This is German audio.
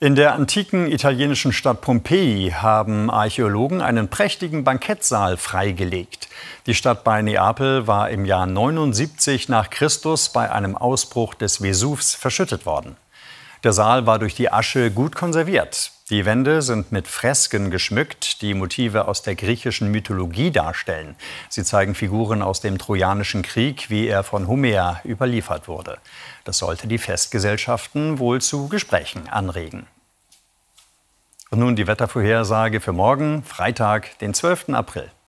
In der antiken italienischen Stadt Pompeji haben Archäologen einen prächtigen Bankettsaal freigelegt. Die Stadt bei Neapel war im Jahr 79 nach Christus bei einem Ausbruch des Vesuvs verschüttet worden. Der Saal war durch die Asche gut konserviert. Die Wände sind mit Fresken geschmückt, die Motive aus der griechischen Mythologie darstellen. Sie zeigen Figuren aus dem Trojanischen Krieg, wie er von Homer überliefert wurde. Das sollte die Festgesellschaften wohl zu Gesprächen anregen. Und nun die Wettervorhersage für morgen, Freitag, den 12. April.